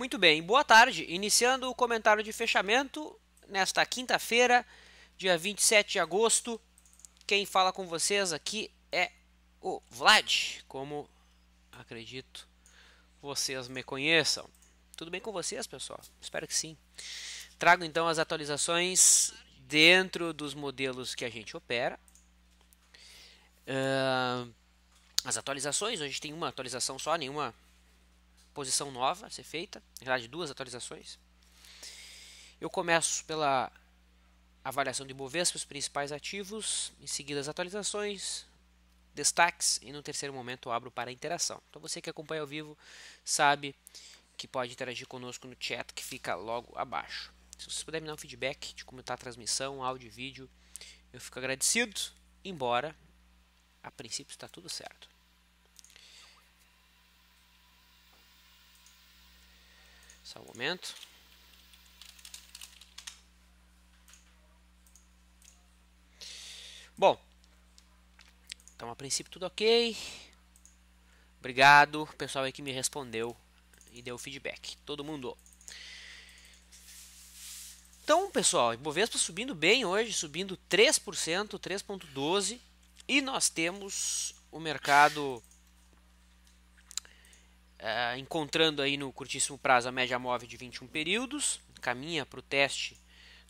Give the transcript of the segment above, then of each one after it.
Muito bem, boa tarde. Iniciando o comentário de fechamento nesta quinta-feira, dia 27 de agosto. Quem fala com vocês aqui é o Vlad, como acredito vocês me conheçam. Tudo bem com vocês, pessoal? Espero que sim. Trago então as atualizações dentro dos modelos que a gente opera. Uh, as atualizações, hoje tem uma atualização só, nenhuma posição nova a ser feita, na verdade duas atualizações. Eu começo pela avaliação de Bovespa, os principais ativos, em seguida as atualizações, destaques e no terceiro momento abro para interação. Então você que acompanha ao vivo sabe que pode interagir conosco no chat que fica logo abaixo. Se você puder me dar um feedback de como está a transmissão, áudio e vídeo, eu fico agradecido, embora a princípio está tudo certo. Só um momento. Bom, então a princípio tudo ok. Obrigado, pessoal aí que me respondeu e deu feedback. Todo mundo. Então, pessoal, Ibovespa subindo bem hoje, subindo 3%, 3.12, e nós temos o mercado uh, encontrando aí no curtíssimo prazo a média móvel de 21 períodos, caminha para o teste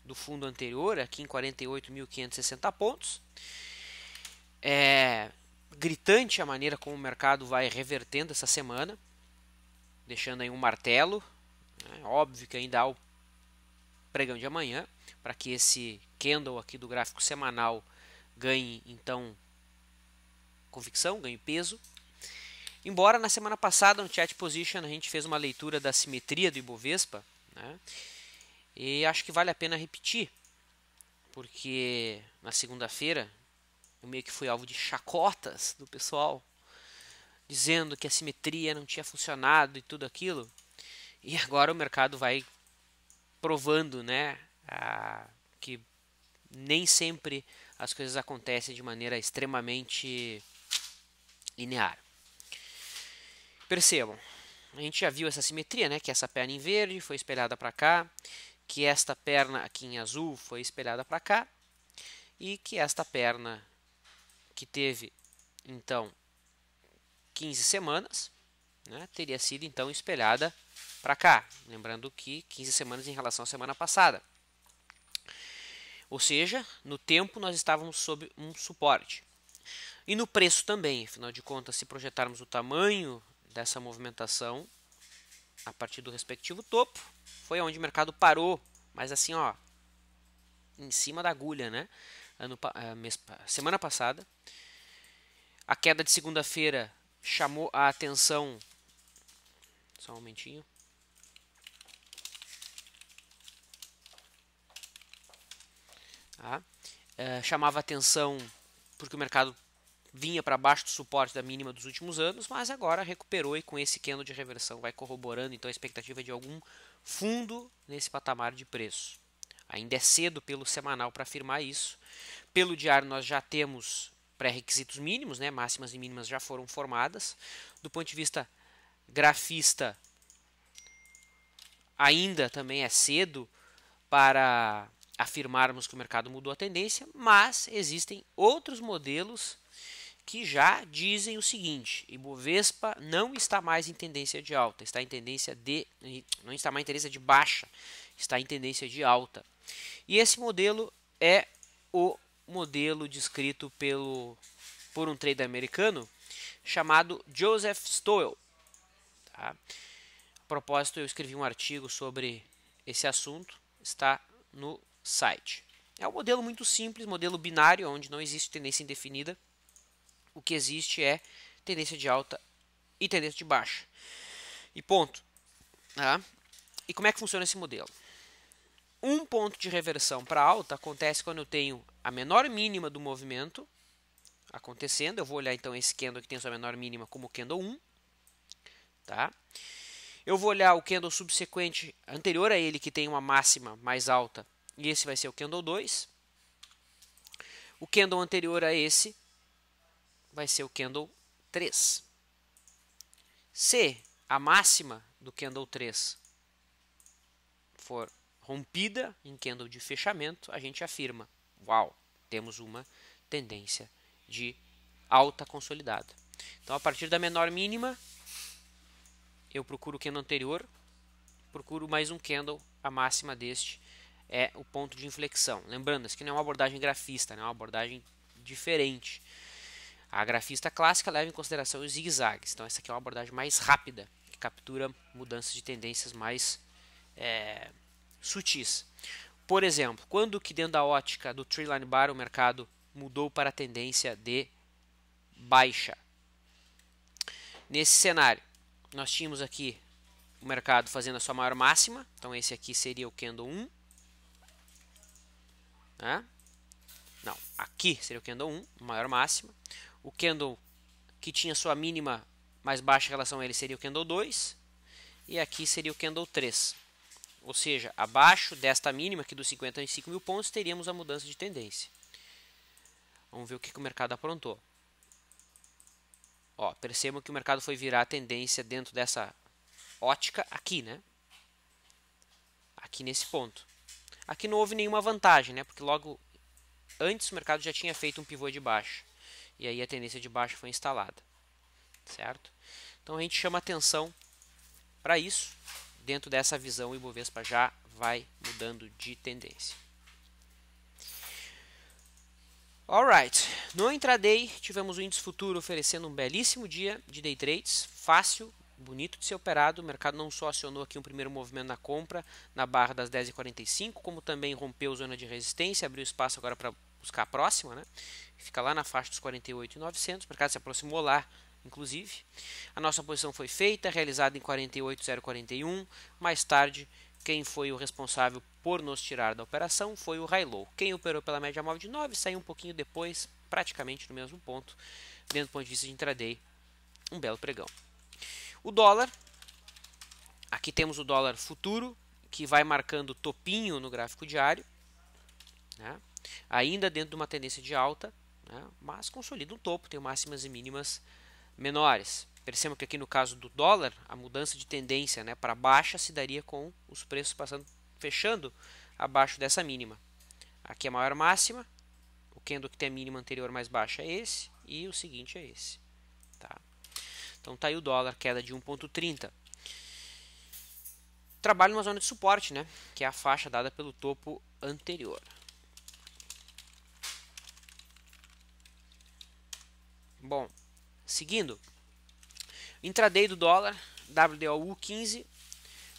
do fundo anterior, aqui em 48.560 pontos. É gritante a maneira como o mercado vai revertendo essa semana, deixando aí um martelo. Né? Óbvio que ainda há o pregão de amanhã, para que esse candle aqui do gráfico semanal ganhe então convicção, ganhe peso. Embora na semana passada no chat position a gente fez uma leitura da simetria do Ibovespa, né? E acho que vale a pena repetir, porque na segunda-feira eu meio que fui alvo de chacotas do pessoal dizendo que a simetria não tinha funcionado e tudo aquilo. E agora o mercado vai provando, né, a, que nem sempre as coisas acontecem de maneira extremamente linear. Percebam, a gente já viu essa simetria, né? Que é essa perna em verde foi espelhada para cá, que esta perna aqui em azul foi espelhada para cá e que esta perna que teve então 15 semanas né, teria sido então espelhada para cá, lembrando que 15 semanas em relação à semana passada. Ou seja, no tempo nós estávamos sob um suporte. E no preço também, afinal de contas, se projetarmos o tamanho dessa movimentação a partir do respectivo topo. Foi onde o mercado parou, mas assim, ó, em cima da agulha, né? Ano, eh, mês, semana passada. A queda de segunda-feira chamou a atenção. Só um momentinho. Tá? Uh, chamava atenção porque o mercado vinha para baixo do suporte da mínima dos últimos anos, mas agora recuperou e com esse candle de reversão vai corroborando então a expectativa é de algum fundo nesse patamar de preço. Ainda é cedo pelo semanal para afirmar isso. Pelo diário nós já temos pré-requisitos mínimos, né? máximas e mínimas já foram formadas. Do ponto de vista grafista, ainda também é cedo para afirmarmos que o mercado mudou a tendência, mas existem outros modelos que já dizem o seguinte: Ibovespa não está mais em tendência de alta, está em tendência de não está mais em tendência de baixa, está em tendência de alta. E esse modelo é o modelo descrito pelo por um trader americano chamado Joseph Stowell. Tá? A propósito, eu escrevi um artigo sobre esse assunto, está no site. É um modelo muito simples, modelo binário, onde não existe tendência indefinida o que existe é tendência de alta e tendência de baixa. E ponto. Tá? E como é que funciona esse modelo? Um ponto de reversão para alta acontece quando eu tenho a menor mínima do movimento acontecendo. Eu vou olhar então esse candle que tem sua menor mínima como candle 1. Tá? Eu vou olhar o candle subsequente anterior a ele que tem uma máxima mais alta e esse vai ser o candle 2. O candle anterior a esse vai ser o candle 3. Se a máxima do candle 3 for rompida em candle de fechamento, a gente afirma, uau, temos uma tendência de alta consolidada. Então, a partir da menor mínima, eu procuro o candle anterior, procuro mais um candle, a máxima deste é o ponto de inflexão. Lembrando, isso aqui não é uma abordagem grafista, é uma abordagem diferente. A grafista clássica leva em consideração os zigue-zagues, então essa aqui é uma abordagem mais rápida, que captura mudanças de tendências mais é, sutis. Por exemplo, quando que dentro da ótica do tree line bar o mercado mudou para a tendência de baixa? Nesse cenário, nós tínhamos aqui o mercado fazendo a sua maior máxima, então esse aqui seria o candle 1. Né? Não, aqui seria o candle 1, maior máxima. O candle que tinha sua mínima mais baixa em relação a ele seria o candle 2. E aqui seria o candle 3. Ou seja, abaixo desta mínima, que é dos 55 mil pontos, teríamos a mudança de tendência. Vamos ver o que, que o mercado aprontou. Ó, percebam que o mercado foi virar a tendência dentro dessa ótica aqui, né? Aqui nesse ponto. Aqui não houve nenhuma vantagem, né? Porque logo antes o mercado já tinha feito um pivô de baixo e aí a tendência de baixa foi instalada, certo? Então a gente chama atenção para isso. Dentro dessa visão, o Ibovespa já vai mudando de tendência. Alright, no intraday tivemos o índice futuro oferecendo um belíssimo dia de day trades, fácil, bonito de ser operado. O mercado não só acionou aqui um primeiro movimento na compra na barra das 10h45, como também rompeu zona de resistência, abriu espaço agora para buscar a próxima, né? Fica lá na faixa dos 48.900, o mercado se aproximou lá, inclusive. A nossa posição foi feita, realizada em 48.041. Mais tarde, quem foi o responsável por nos tirar da operação foi o Railow. Quem operou pela média móvel de 9 saiu um pouquinho depois, praticamente no mesmo ponto, dentro do ponto de vista de intraday, um belo pregão. O dólar, aqui temos o dólar futuro, que vai marcando topinho no gráfico diário, né? ainda dentro de uma tendência de alta, né, mas consolida um topo, tem máximas e mínimas menores. Percebam que aqui no caso do dólar, a mudança de tendência né, para baixa se daria com os preços passando, fechando abaixo dessa mínima. Aqui é a maior máxima, o candle que tem a mínima anterior mais baixa é esse, e o seguinte é esse. Tá? Então tá aí o dólar, queda de 1,30. Trabalha numa zona de suporte, né, que é a faixa dada pelo topo anterior. Bom, seguindo. Intraday do dólar, WDOU 15.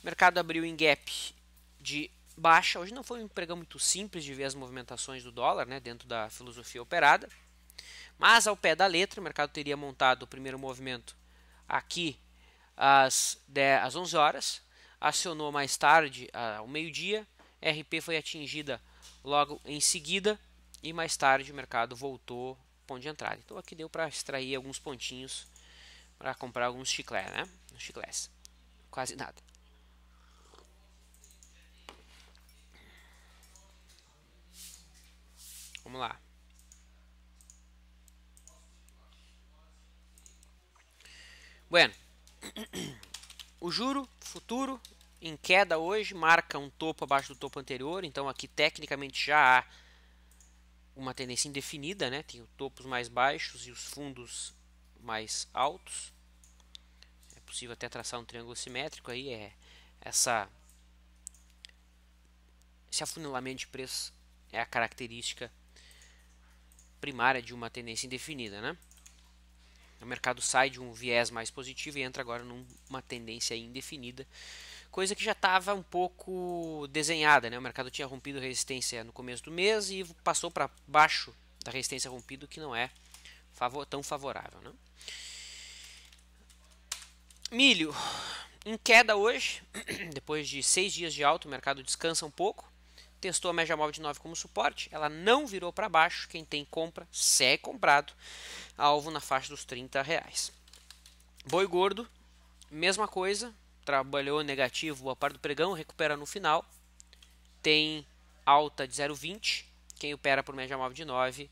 Mercado abriu em gap de baixa. Hoje não foi um pregão muito simples de ver as movimentações do dólar, né, dentro da filosofia operada. Mas ao pé da letra, o mercado teria montado o primeiro movimento aqui às, 10, às 11 horas, acionou mais tarde, ao meio-dia, RP foi atingida logo em seguida e mais tarde o mercado voltou ponto de entrada. Então aqui deu para extrair alguns pontinhos para comprar alguns chiclés, né? Chiclés. Quase nada. Vamos lá. Bueno. O juro futuro em queda hoje marca um topo abaixo do topo anterior, então aqui tecnicamente já há uma tendência indefinida, né? Tem os topos mais baixos e os fundos mais altos. É possível até traçar um triângulo simétrico aí, é essa esse afunilamento de preço é a característica primária de uma tendência indefinida, né? O mercado sai de um viés mais positivo e entra agora numa tendência indefinida coisa que já estava um pouco desenhada, né? O mercado tinha rompido resistência no começo do mês e passou para baixo da resistência rompida, que não é favor, tão favorável, né? Milho em queda hoje, depois de seis dias de alta, o mercado descansa um pouco. Testou a média móvel de 9 como suporte, ela não virou para baixo. Quem tem compra, segue é comprado, alvo na faixa dos 30 reais. Boi gordo, mesma coisa, trabalhou negativo a parte do pregão, recupera no final. Tem alta de 0,20. Quem opera por média móvel de 9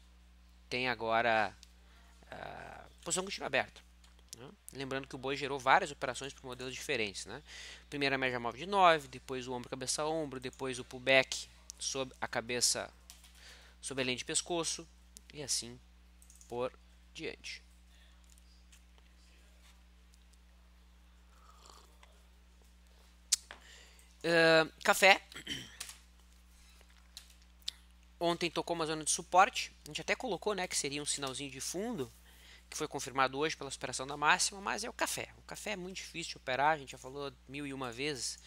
tem agora a ah, posição continua aberta. Né? Lembrando que o boi gerou várias operações por modelos diferentes. Né? Primeiro a média móvel de 9, depois o ombro cabeça ombro, depois o pullback sob a cabeça sob a linha de pescoço e assim por diante. café. Ontem tocou uma zona de suporte. A gente até colocou né, que seria um sinalzinho de fundo, que foi confirmado hoje pela superação da máxima, mas é o café. O café é muito difícil de operar, a gente já falou mil e uma vezes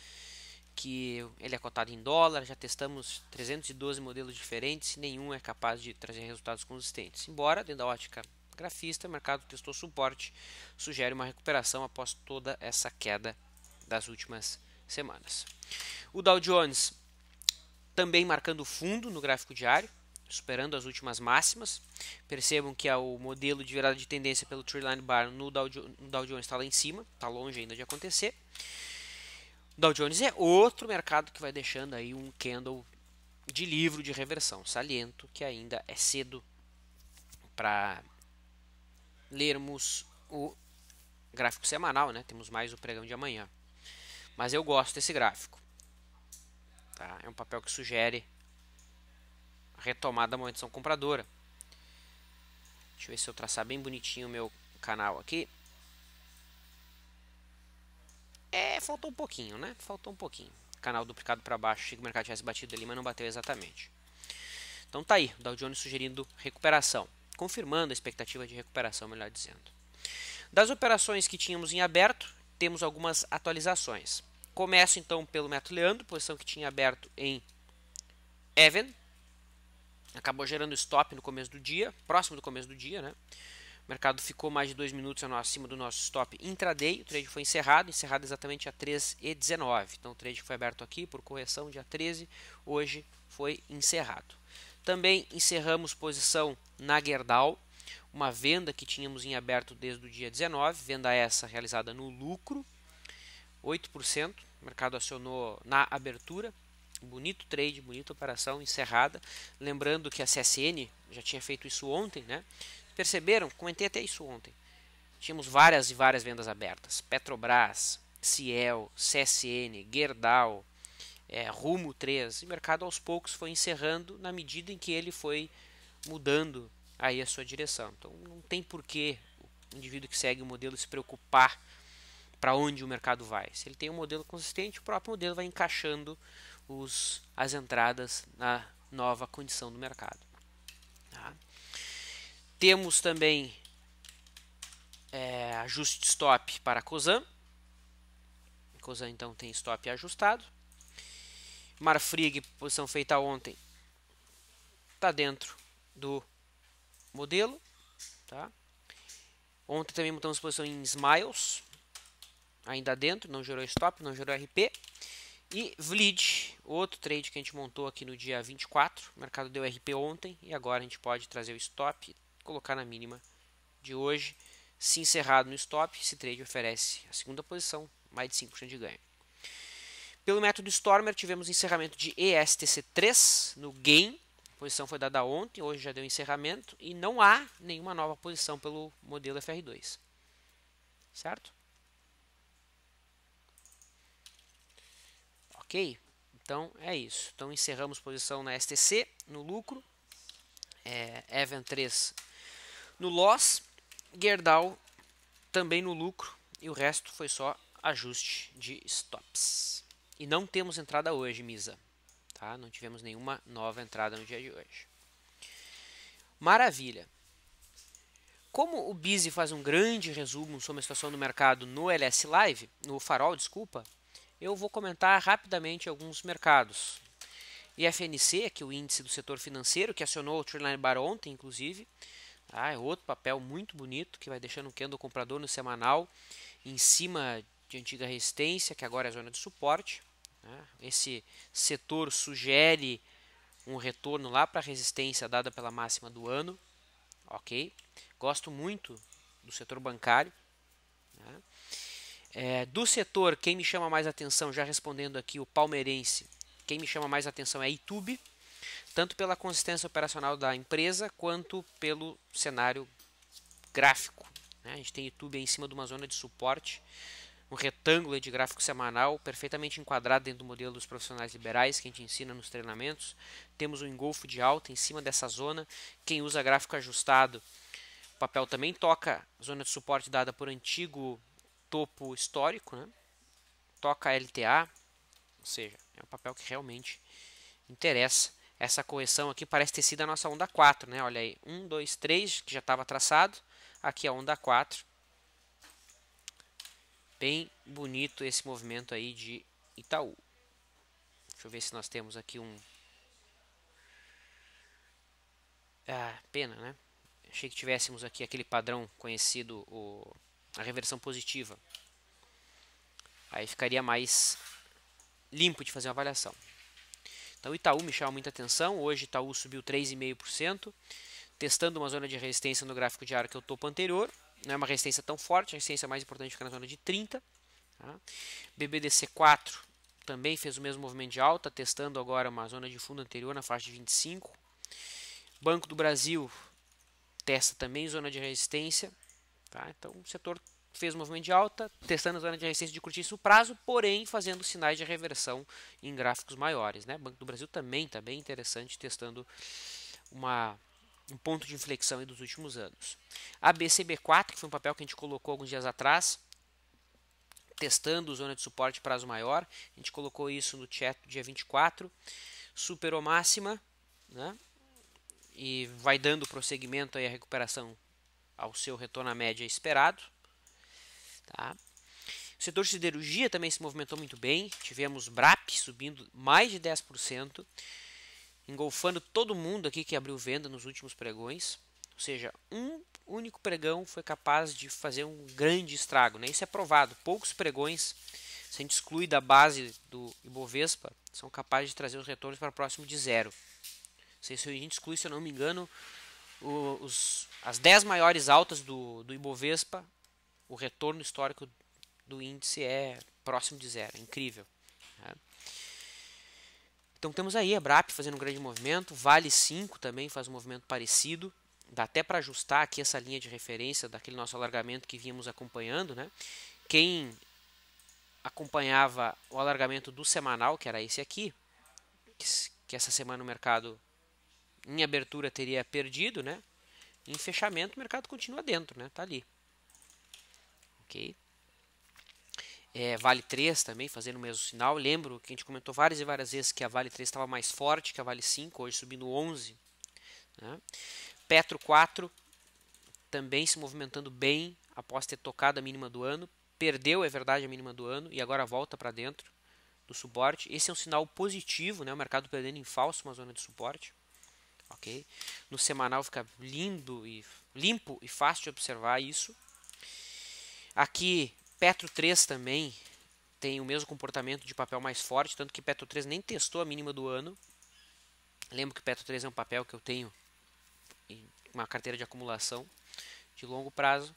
que ele é cotado em dólar, já testamos 312 modelos diferentes, nenhum é capaz de trazer resultados consistentes. Embora, dentro da ótica grafista, o mercado testou suporte, sugere uma recuperação após toda essa queda das últimas semanas. O Dow Jones também marcando fundo no gráfico diário, superando as últimas máximas. Percebam que é o modelo de virada de tendência pelo tree line bar no Dow, no Dow Jones está lá em cima, está longe ainda de acontecer. O Dow Jones é outro mercado que vai deixando aí um candle de livro de reversão, saliento que ainda é cedo para lermos o gráfico semanal, né? Temos mais o pregão de amanhã. Mas eu gosto desse gráfico. Tá? É um papel que sugere retomada da movimentação compradora. Deixa eu ver se eu traçar bem bonitinho o meu canal aqui. É, faltou um pouquinho, né? Faltou um pouquinho. Canal duplicado para baixo, achei que o mercado tivesse batido ali, mas não bateu exatamente. Então tá aí, o Dow Jones sugerindo recuperação, confirmando a expectativa de recuperação, melhor dizendo. Das operações que tínhamos em aberto, temos algumas atualizações. Começo então pelo método Leandro, posição que tinha aberto em Even. Acabou gerando stop no começo do dia, próximo do começo do dia, né? O mercado ficou mais de 2 minutos né, acima do nosso stop intraday. O trade foi encerrado, encerrado exatamente a 3 h 19. Então o trade foi aberto aqui por correção dia 13, hoje foi encerrado. Também encerramos posição na Gerdau uma venda que tínhamos em aberto desde o dia 19, venda essa realizada no lucro, 8%, o mercado acionou na abertura, bonito trade, bonita operação encerrada, lembrando que a CSN já tinha feito isso ontem, né? Perceberam? Comentei até isso ontem. Tínhamos várias e várias vendas abertas, Petrobras, Ciel, CSN, Gerdau, é, Rumo 3, e o mercado aos poucos foi encerrando na medida em que ele foi mudando aí a sua direção. Então não tem porquê o indivíduo que segue o modelo se preocupar para onde o mercado vai. Se ele tem um modelo consistente, o próprio modelo vai encaixando os, as entradas na nova condição do mercado. Tá? Temos também é, ajuste stop para a COSAN. A COSAN então tem stop ajustado. Marfrig, posição feita ontem, está dentro do modelo. Tá? Ontem também mudamos posição em Smiles, ainda dentro, não gerou stop, não gerou RP. E Vlid, outro trade que a gente montou aqui no dia 24, o mercado deu RP ontem e agora a gente pode trazer o stop colocar na mínima de hoje. Se encerrado no stop, esse trade oferece a segunda posição, mais de 5% de ganho. Pelo método Stormer, tivemos encerramento de ESTC3 no GAIN, posição foi dada ontem, hoje já deu encerramento e não há nenhuma nova posição pelo modelo FR2. Certo? Ok? Então é isso. Então encerramos posição na STC, no lucro, é, Even 3 no loss, Gerdau também no lucro e o resto foi só ajuste de stops. E não temos entrada hoje, Misa. Tá? Não tivemos nenhuma nova entrada no dia de hoje. Maravilha. Como o Bizi faz um grande resumo sobre a situação do mercado no LS Live, no Farol, desculpa, eu vou comentar rapidamente alguns mercados. IFNC, que é o índice do setor financeiro, que acionou o Trendline Bar ontem, inclusive, ah, é outro papel muito bonito que vai deixando o candle comprador no semanal em cima de antiga resistência, que agora é a zona de suporte. Né? Esse setor sugere um retorno lá para a resistência dada pela máxima do ano, ok? Gosto muito do setor bancário. Né? É, do setor, quem me chama mais atenção, já respondendo aqui o palmeirense, quem me chama mais atenção é a YouTube, tanto pela consistência operacional da empresa quanto pelo cenário gráfico. Né? A gente tem YouTube em cima de uma zona de suporte um retângulo de gráfico semanal perfeitamente enquadrado dentro do modelo dos profissionais liberais que a gente ensina nos treinamentos. Temos um engolfo de alta em cima dessa zona. Quem usa gráfico ajustado, o papel também toca zona de suporte dada por antigo topo histórico, né? toca LTA, ou seja, é um papel que realmente interessa. Essa correção aqui parece ter sido a nossa onda 4, né? Olha aí, 1, 2, 3, que já estava traçado. Aqui é a onda 4 Bem bonito esse movimento aí de Itaú. Deixa eu ver se nós temos aqui um. Ah, pena, né? Achei que tivéssemos aqui aquele padrão conhecido, o... a reversão positiva. Aí ficaria mais limpo de fazer uma avaliação. Então Itaú me chama muita atenção. Hoje Itaú subiu 3,5%, testando uma zona de resistência no gráfico diário que é o topo anterior não é uma resistência tão forte, a resistência mais importante fica na zona de 30. Tá? BBDC4 também fez o mesmo movimento de alta, testando agora uma zona de fundo anterior na faixa de 25. Banco do Brasil testa também zona de resistência. Tá? Então, o setor fez um movimento de alta, testando a zona de resistência de curtíssimo prazo, porém fazendo sinais de reversão em gráficos maiores. Né? Banco do Brasil também está bem interessante, testando uma um ponto de inflexão dos últimos anos. A BCB4, que foi um papel que a gente colocou alguns dias atrás, testando zona de suporte prazo maior, a gente colocou isso no chat do dia 24, superou máxima, né? E vai dando prosseguimento aí a recuperação ao seu retorno à média esperado, tá? O setor de siderurgia também se movimentou muito bem. Tivemos BRAP subindo mais de 10% engolfando todo mundo aqui que abriu venda nos últimos pregões. Ou seja, um único pregão foi capaz de fazer um grande estrago. Né? Isso é provado. Poucos pregões, se a gente exclui da base do Ibovespa, são capazes de trazer os retornos para próximo de zero. Se a gente exclui, se eu não me engano, os, as 10 maiores altas do, do Ibovespa, o retorno histórico do índice é próximo de zero. É incrível. Então temos aí a Brap fazendo um grande movimento, Vale 5 também faz um movimento parecido, dá até para ajustar aqui essa linha de referência daquele nosso alargamento que vínhamos acompanhando, né? Quem acompanhava o alargamento do semanal, que era esse aqui, que essa semana o mercado em abertura teria perdido, né? Em fechamento o mercado continua dentro, né? Tá ali. OK? é, Vale 3 também fazendo o mesmo sinal. Lembro que a gente comentou várias e várias vezes que a Vale 3 estava mais forte que a Vale 5, hoje subindo 11. Né? Petro 4 também se movimentando bem após ter tocado a mínima do ano. Perdeu, é verdade, a mínima do ano e agora volta para dentro do suporte. Esse é um sinal positivo, né? o mercado perdendo em falso uma zona de suporte. Okay? No semanal fica lindo e limpo e fácil de observar isso. Aqui Petro 3 também tem o mesmo comportamento de papel mais forte, tanto que Petro 3 nem testou a mínima do ano. Lembro que Petro 3 é um papel que eu tenho em uma carteira de acumulação de longo prazo.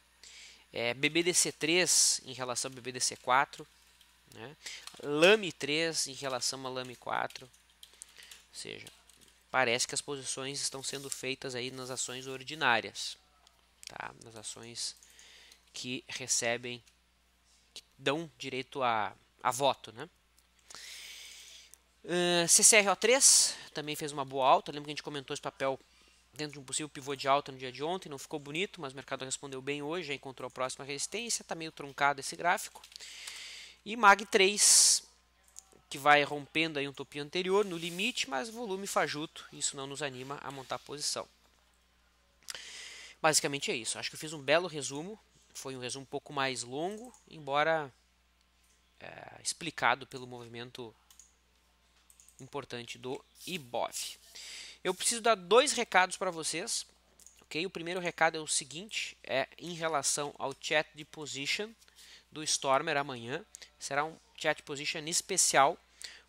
É, BBDC 3 em relação a BBDC 4. Né? Lame 3 em relação a Lame 4. Ou seja, parece que as posições estão sendo feitas aí nas ações ordinárias, tá? nas ações que recebem dão direito a, a voto. Né? Uh, CCRO3 também fez uma boa alta. Lembro que a gente comentou esse papel dentro de um possível pivô de alta no dia de ontem. Não ficou bonito, mas o mercado respondeu bem hoje. Já encontrou a próxima resistência. Está meio truncado esse gráfico. E MAG3, que vai rompendo aí um topinho anterior no limite, mas volume fajuto. Isso não nos anima a montar posição. Basicamente é isso. Acho que eu fiz um belo resumo foi um resumo um pouco mais longo, embora é, explicado pelo movimento importante do IBOV. Eu preciso dar dois recados para vocês. Okay? O primeiro recado é o seguinte, é em relação ao chat de position do Stormer amanhã. Será um chat position especial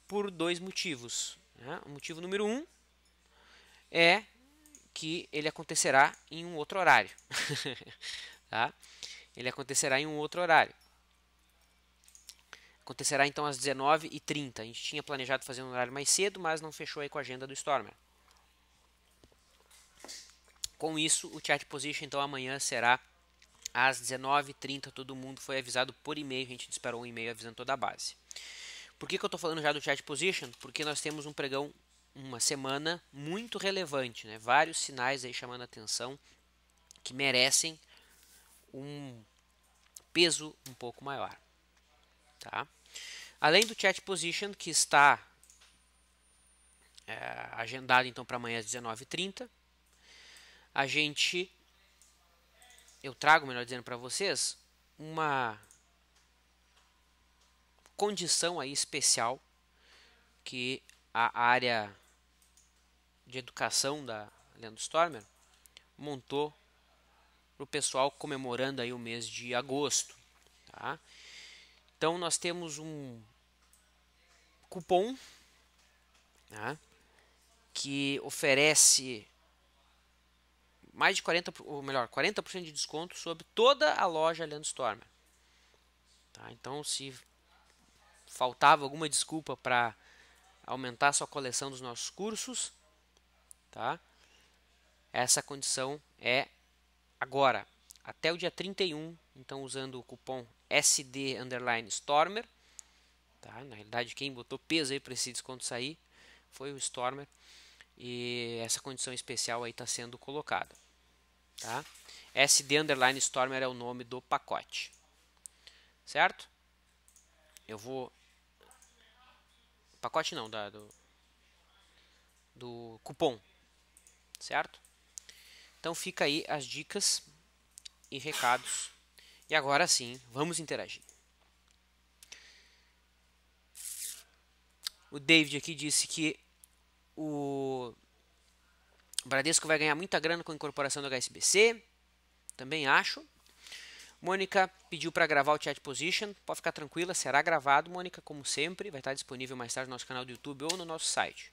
por dois motivos. Né? O motivo número um é que ele acontecerá em um outro horário. tá? ele acontecerá em um outro horário. Acontecerá então às 19h30. A gente tinha planejado fazer um horário mais cedo, mas não fechou aí com a agenda do Stormer. Com isso, o chat position então amanhã será às 19h30. Todo mundo foi avisado por e-mail. A gente disparou um e-mail avisando toda a base. Por que, que eu estou falando já do chat position? Porque nós temos um pregão, uma semana muito relevante, né? vários sinais aí chamando a atenção que merecem um peso um pouco maior. Tá? Além do chat position, que está é, agendado então para amanhã às 19h30, a gente, eu trago, melhor dizendo, para vocês, uma condição aí especial que a área de educação da Leandro Stormer montou para o pessoal comemorando aí o mês de agosto. Tá? Então nós temos um cupom né, que oferece mais de 40, ou melhor, 40% de desconto sobre toda a loja Leandro Stormer. Tá? Então se faltava alguma desculpa para aumentar sua coleção dos nossos cursos, tá? Essa condição é agora até o dia 31, então usando o cupom SD underline Stormer. Tá? Na realidade, quem botou peso aí para esse desconto sair foi o Stormer. E essa condição especial aí está sendo colocada. Tá? SD underline Stormer é o nome do pacote. Certo? Eu vou. Pacote não, da, do, do cupom. Certo? Então fica aí as dicas e recados. E agora sim, vamos interagir. O David aqui disse que o Bradesco vai ganhar muita grana com a incorporação do HSBC. Também acho. Mônica pediu para gravar o chat position. Pode ficar tranquila, será gravado, Mônica, como sempre. Vai estar disponível mais tarde no nosso canal do YouTube ou no nosso site.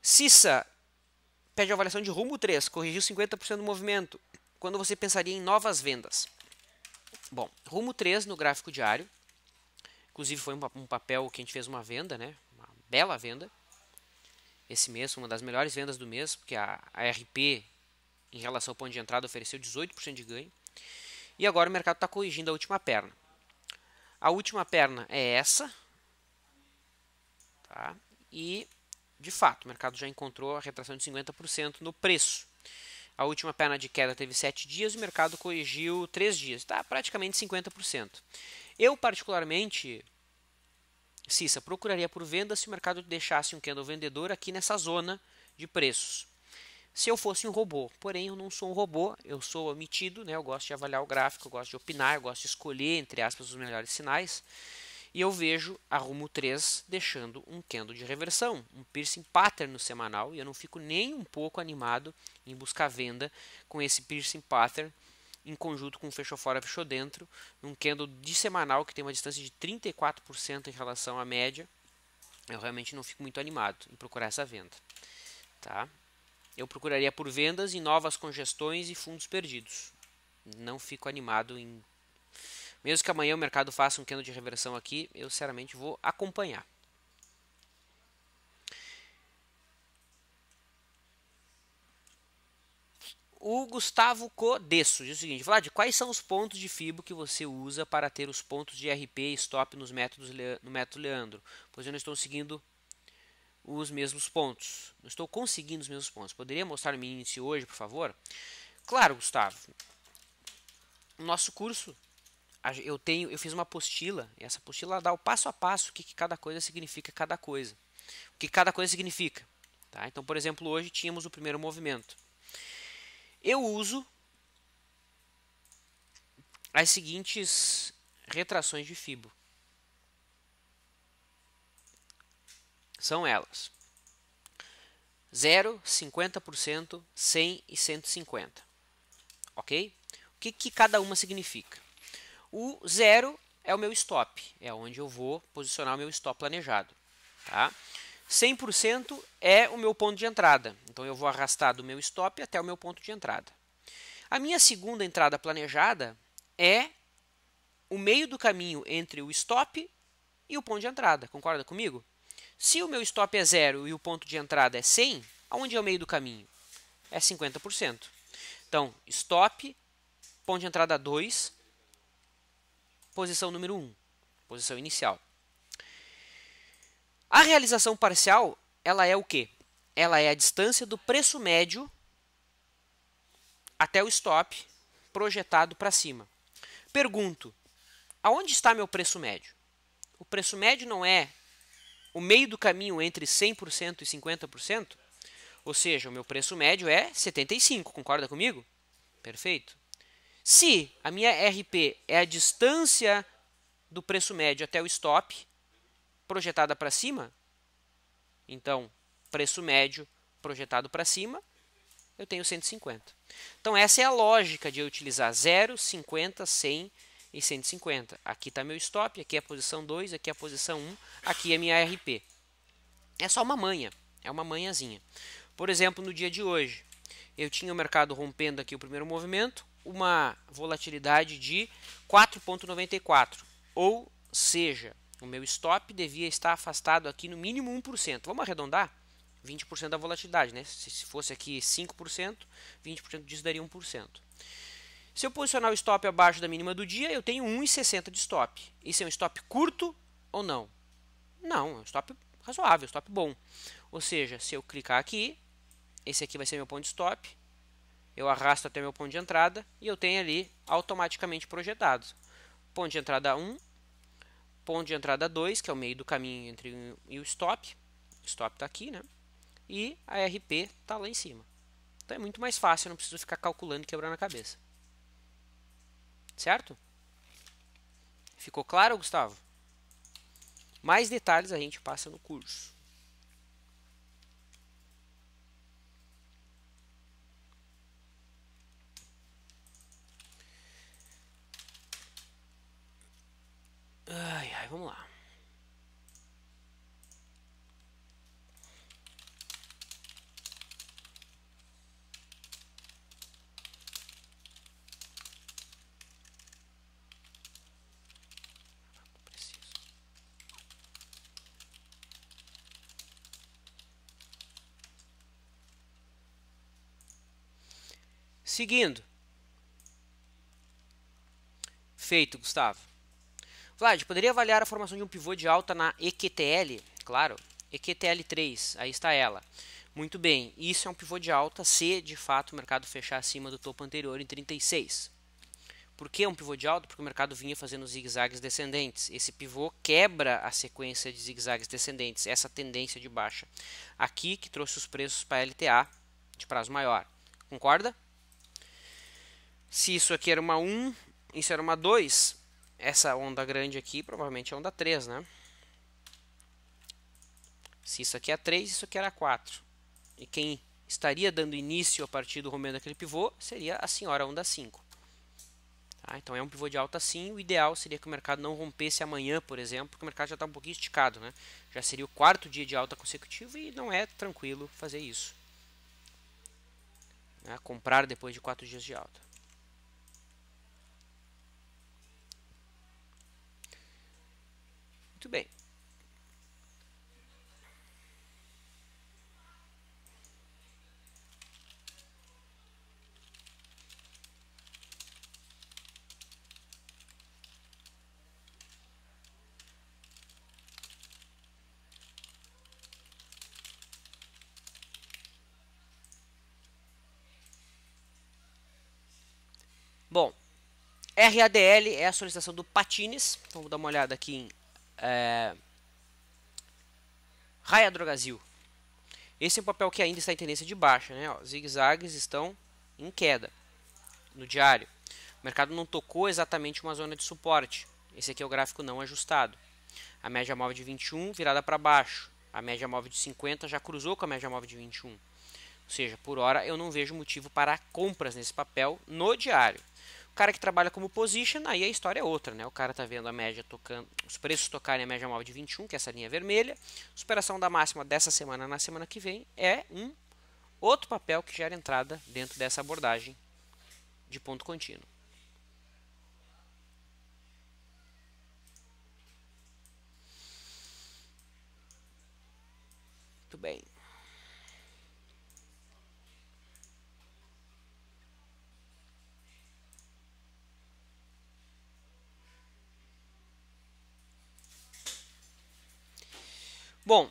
Cissa pede avaliação de rumo 3, corrigiu 50% do movimento. Quando você pensaria em novas vendas? Bom, rumo 3 no gráfico diário. Inclusive foi um papel que a gente fez uma venda, né? Uma bela venda. Esse mês, uma das melhores vendas do mês, porque a, a RP, em relação ao ponto de entrada, ofereceu 18% de ganho. E agora o mercado está corrigindo a última perna. A última perna é essa. Tá? E de fato, o mercado já encontrou a retração de 50% no preço. A última perna de queda teve 7 dias e o mercado corrigiu 3 dias, está praticamente 50%. Eu, particularmente, Cissa, procuraria por venda se o mercado deixasse um candle vendedor aqui nessa zona de preços. Se eu fosse um robô, porém eu não sou um robô, eu sou omitido, né? eu gosto de avaliar o gráfico, eu gosto de opinar, eu gosto de escolher, entre aspas, os melhores sinais. E eu vejo a rumo 3 deixando um candle de reversão, um piercing pattern no semanal, e eu não fico nem um pouco animado em buscar venda com esse piercing pattern em conjunto com fechou fora, fechou dentro, num candle de semanal que tem uma distância de 34% em relação à média. Eu realmente não fico muito animado em procurar essa venda. Tá? Eu procuraria por vendas e novas congestões e fundos perdidos. Não fico animado em mesmo que amanhã o mercado faça um candle de reversão aqui, eu sinceramente vou acompanhar. O Gustavo Codesso diz o seguinte: Vlad, quais são os pontos de FIBO que você usa para ter os pontos de RP e stop nos métodos, no método Leandro? Pois eu não estou seguindo os mesmos pontos. Não estou conseguindo os mesmos pontos. Poderia mostrar o índice hoje, por favor? Claro, Gustavo. Nosso curso eu tenho, eu fiz uma apostila, e essa apostila dá o passo a passo o que, que cada coisa significa cada coisa. O que cada coisa significa. Tá? Então, por exemplo, hoje tínhamos o primeiro movimento. Eu uso as seguintes retrações de Fibo. São elas: 0, 50%, 100 e 150. Ok? O que, que cada uma significa? O zero é o meu stop, é onde eu vou posicionar o meu stop planejado. Tá? 100% é o meu ponto de entrada, então eu vou arrastar do meu stop até o meu ponto de entrada. A minha segunda entrada planejada é o meio do caminho entre o stop e o ponto de entrada, concorda comigo? Se o meu stop é zero e o ponto de entrada é 100, aonde é o meio do caminho? É 50%. Então, stop, ponto de entrada 2, posição número 1, posição inicial. A realização parcial, ela é o quê? Ela é a distância do preço médio até o stop projetado para cima. Pergunto, aonde está meu preço médio? O preço médio não é o meio do caminho entre 100% e 50%? Ou seja, o meu preço médio é 75, concorda comigo? Perfeito. Se a minha RP é a distância do preço médio até o stop, projetada para cima, então preço médio projetado para cima, eu tenho 150. Então essa é a lógica de eu utilizar 0, 50, 100 e 150. Aqui está meu stop, aqui é a posição 2, aqui é a posição 1, aqui é minha RP. É só uma manha, é uma manhazinha. Por exemplo, no dia de hoje, eu tinha o mercado rompendo aqui o primeiro movimento, uma volatilidade de 4,94, ou seja, o meu stop devia estar afastado aqui no mínimo 1%. Vamos arredondar? 20% da volatilidade, né? Se fosse aqui 5%, 20% disso daria 1%. Se eu posicionar o stop abaixo da mínima do dia, eu tenho 1,60 de stop. Isso é um stop curto ou não? Não, é um stop razoável, stop bom. Ou seja, se eu clicar aqui, esse aqui vai ser meu ponto de stop eu arrasto até meu ponto de entrada e eu tenho ali automaticamente projetados. Ponto de entrada 1, ponto de entrada 2, que é o meio do caminho entre e o stop. O stop está aqui, né? E a RP está lá em cima. Então é muito mais fácil, eu não preciso ficar calculando e quebrando a cabeça. Certo? Ficou claro, Gustavo? Mais detalhes a gente passa no curso. Ai, ai, vamos lá. Seguindo. Feito, Gustavo. Vlad, poderia avaliar a formação de um pivô de alta na EQTL? Claro, EQTL3, aí está ela. Muito bem, isso é um pivô de alta se de fato o mercado fechar acima do topo anterior em 36. Por que um pivô de alta? Porque o mercado vinha fazendo zigue-zagues descendentes. Esse pivô quebra a sequência de zigue-zagues descendentes, essa tendência de baixa. Aqui que trouxe os preços para a LTA de prazo maior. Concorda? Se isso aqui era uma 1, isso era uma 2, essa onda grande aqui provavelmente é onda 3, né? Se isso aqui é 3, isso aqui era 4. E quem estaria dando início a partir do rompimento daquele pivô seria a senhora onda 5. Tá? Então é um pivô de alta sim, o ideal seria que o mercado não rompesse amanhã, por exemplo, porque o mercado já está um pouquinho esticado. Né? Já seria o quarto dia de alta consecutivo e não é tranquilo fazer isso. Né? Comprar depois de 4 dias de alta. Muito bem. Bom, RADL é a solicitação do Patines. Então, vamos dar uma olhada aqui em é... Raia Drogazil. Esse é um papel que ainda está em tendência de baixa. Né? Zigzags zigue-zagues estão em queda no diário. O mercado não tocou exatamente uma zona de suporte. Esse aqui é o gráfico não ajustado. A média móvel de 21 virada para baixo. A média móvel de 50 já cruzou com a média móvel de 21. Ou seja, por hora eu não vejo motivo para compras nesse papel no diário. O cara que trabalha como position, aí a história é outra, né? O cara tá vendo a média tocando, os preços tocarem a média móvel de 21, que é essa linha vermelha. Superação da máxima dessa semana na semana que vem é um outro papel que gera entrada dentro dessa abordagem de ponto contínuo. Muito bem. Bom,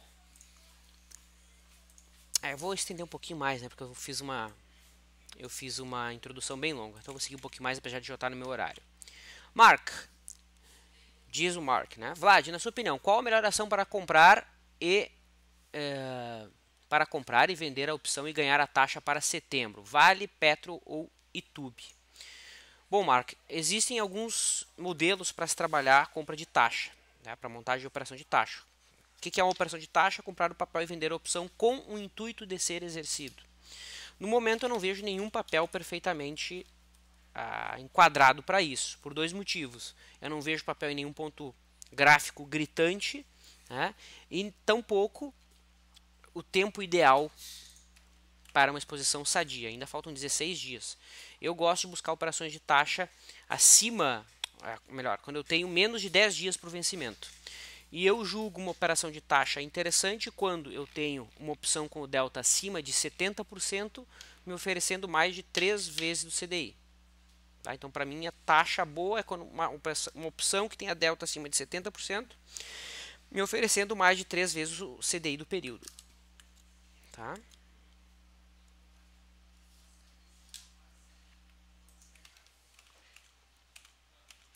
é, eu vou estender um pouquinho mais, né? Porque eu fiz uma eu fiz uma introdução bem longa, então vou seguir um pouquinho mais apesar de já estar no meu horário. Mark, diz o Mark, né? Vlad, na sua opinião, qual a melhor ação para comprar e é, para comprar e vender a opção e ganhar a taxa para setembro? Vale, Petro ou YouTube? Bom, Mark, existem alguns modelos para se trabalhar a compra de taxa, né, para montagem de operação de taxa. O que é uma operação de taxa? Comprar o papel e vender a opção com o intuito de ser exercido. No momento, eu não vejo nenhum papel perfeitamente ah, enquadrado para isso, por dois motivos. Eu não vejo papel em nenhum ponto gráfico gritante né? e tampouco o tempo ideal para uma exposição sadia. Ainda faltam 16 dias. Eu gosto de buscar operações de taxa acima, ah, melhor, quando eu tenho menos de 10 dias para o vencimento. E eu julgo uma operação de taxa interessante quando eu tenho uma opção com o delta acima de 70%, me oferecendo mais de 3 vezes do CDI. Tá? Então, para mim, a taxa boa é quando uma, uma opção que tem a delta acima de 70%, me oferecendo mais de 3 vezes o CDI do período. Tá?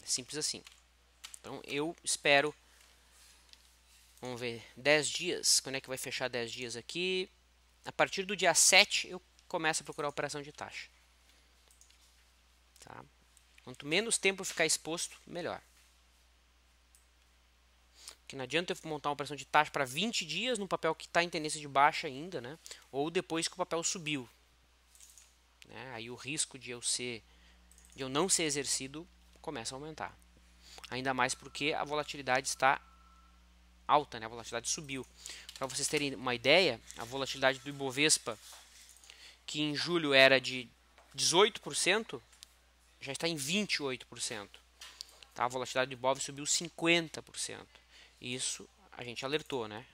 Simples assim. Então, eu espero Vamos ver, 10 dias. Quando é que vai fechar 10 dias aqui? A partir do dia 7 eu começo a procurar a operação de taxa. Tá? Quanto menos tempo ficar exposto, melhor. Porque não adianta eu montar uma operação de taxa para 20 dias num papel que está em tendência de baixa ainda, né? ou depois que o papel subiu. Né? Aí o risco de eu ser de eu não ser exercido começa a aumentar. Ainda mais porque a volatilidade está alta, né? a volatilidade subiu. Para vocês terem uma ideia, a volatilidade do Ibovespa, que em julho era de 18%, já está em 28%. Tá? A volatilidade do Ibovespa subiu 50%. Isso a gente alertou, né?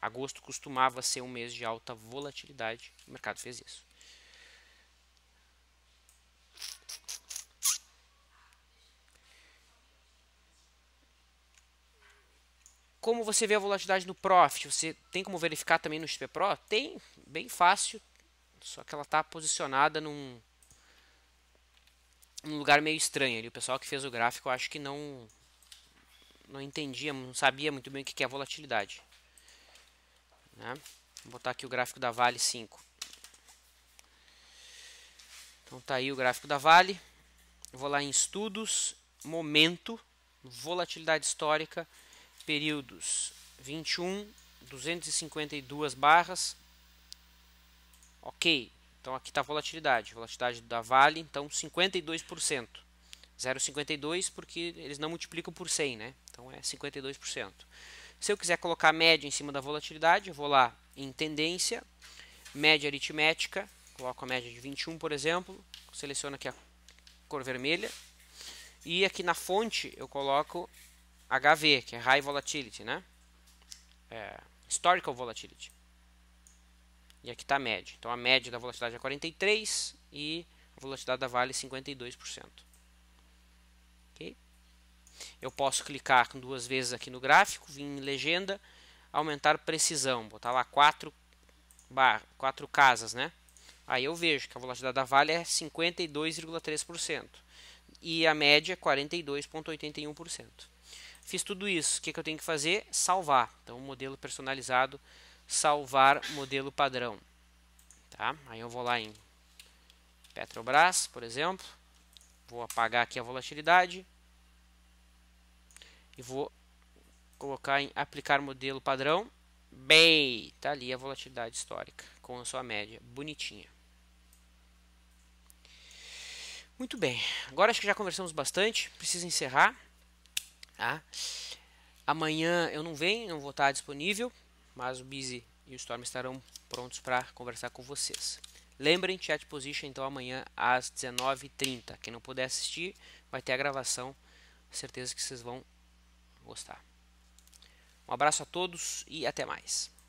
Agosto costumava ser um mês de alta volatilidade, o mercado fez isso. Como você vê a volatilidade no Profit? Você tem como verificar também no XP Pro? Tem, bem fácil, só que ela está posicionada num, num, lugar meio estranho. Ali. O pessoal que fez o gráfico eu acho que não, não entendia, não sabia muito bem o que é a volatilidade. Né? Vou botar aqui o gráfico da Vale 5. Então tá aí o gráfico da Vale. vou lá em estudos, momento, volatilidade histórica períodos 21, 252 barras. Ok, então aqui está a volatilidade, volatilidade da Vale, então 52%. 0,52 porque eles não multiplicam por 100, né? Então é 52%. Se eu quiser colocar média em cima da volatilidade, eu vou lá em tendência, média aritmética, coloco a média de 21, por exemplo, seleciono aqui a cor vermelha, e aqui na fonte eu coloco HV, que é High Volatility, né? É, historical Volatility. E aqui está a média. Então a média da volatilidade é 43 e a volatilidade da Vale 52%. É ok? Eu posso clicar duas vezes aqui no gráfico, vir em legenda, aumentar precisão, botar lá 4 bar, quatro casas, né? Aí eu vejo que a volatilidade da Vale é 52,3% e a média 42,81%. É Fiz tudo isso. O que, é que eu tenho que fazer? Salvar. Então, modelo personalizado, salvar modelo padrão. Tá? Aí eu vou lá em Petrobras, por exemplo. Vou apagar aqui a volatilidade. E vou colocar em aplicar modelo padrão. Bem, tá ali a volatilidade histórica com a sua média, bonitinha. Muito bem, agora acho que já conversamos bastante, preciso encerrar. Tá? Amanhã eu não venho, não vou estar disponível, mas o Busy e o Storm estarão prontos para conversar com vocês. Lembrem, chat position então amanhã às 19h30. Quem não puder assistir, vai ter a gravação. Certeza que vocês vão gostar. Um abraço a todos e até mais.